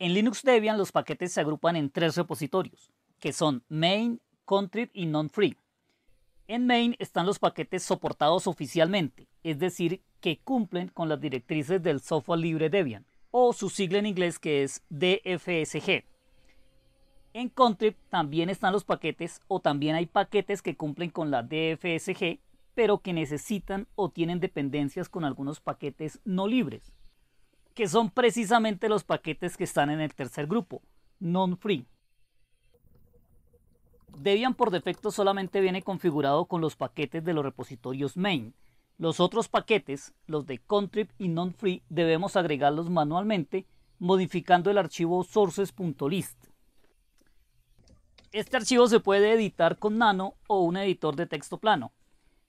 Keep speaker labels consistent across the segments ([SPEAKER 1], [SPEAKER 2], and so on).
[SPEAKER 1] En Linux Debian los paquetes se agrupan en tres repositorios, que son main, contrib y non-free. En main están los paquetes soportados oficialmente, es decir, que cumplen con las directrices del software libre Debian, o su sigla en inglés que es DFSG. En Contrib también están los paquetes o también hay paquetes que cumplen con la DFSG, pero que necesitan o tienen dependencias con algunos paquetes no libres que son precisamente los paquetes que están en el tercer grupo, non-free. Debian por defecto solamente viene configurado con los paquetes de los repositorios main. Los otros paquetes, los de contrib y non-free, debemos agregarlos manualmente modificando el archivo sources.list. Este archivo se puede editar con Nano o un editor de texto plano,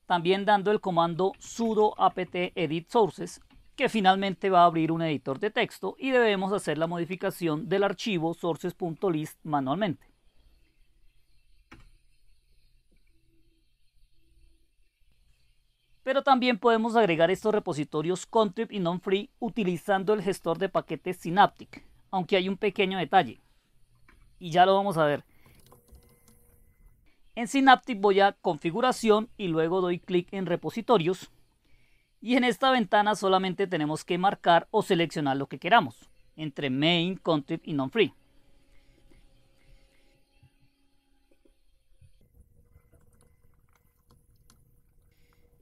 [SPEAKER 1] también dando el comando sudo apt edit sources que finalmente va a abrir un editor de texto y debemos hacer la modificación del archivo sources.list manualmente. Pero también podemos agregar estos repositorios contrib y non-free utilizando el gestor de paquetes Synaptic, aunque hay un pequeño detalle. Y ya lo vamos a ver. En Synaptic voy a configuración y luego doy clic en repositorios y en esta ventana solamente tenemos que marcar o seleccionar lo que queramos entre main, Content y non-free.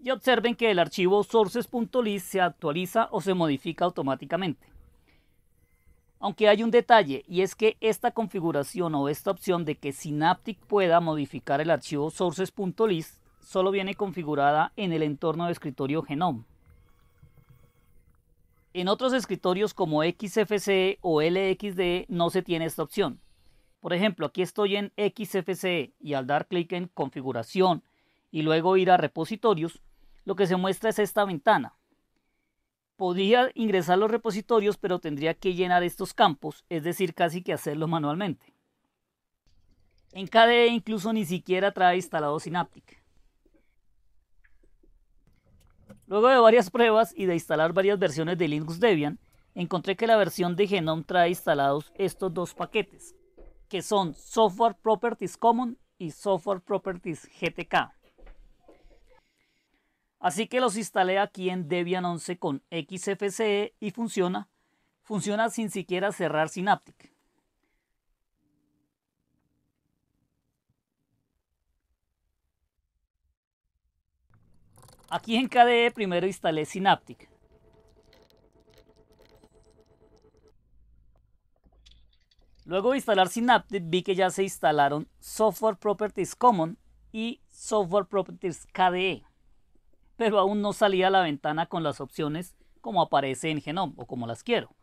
[SPEAKER 1] Y observen que el archivo sources.list se actualiza o se modifica automáticamente. Aunque hay un detalle y es que esta configuración o esta opción de que Synaptic pueda modificar el archivo sources.list solo viene configurada en el entorno de escritorio Genome. En otros escritorios como XFCE o LXDE no se tiene esta opción. Por ejemplo, aquí estoy en XFCE y al dar clic en configuración y luego ir a repositorios, lo que se muestra es esta ventana. Podría ingresar los repositorios, pero tendría que llenar estos campos, es decir, casi que hacerlo manualmente. En KDE incluso ni siquiera trae instalado Synaptic. Luego de varias pruebas y de instalar varias versiones de Linux Debian, encontré que la versión de Genome trae instalados estos dos paquetes, que son Software Properties Common y Software Properties GTK. Así que los instalé aquí en Debian 11 con XFCE y funciona. Funciona sin siquiera cerrar Synaptic. Aquí en KDE primero instalé Synaptic. Luego de instalar Synaptic vi que ya se instalaron Software Properties Common y Software Properties KDE, pero aún no salía a la ventana con las opciones como aparece en Genome o como las quiero.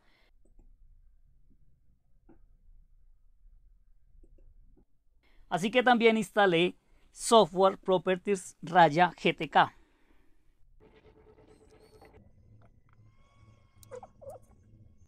[SPEAKER 1] Así que también instalé Software Properties Raya GTK.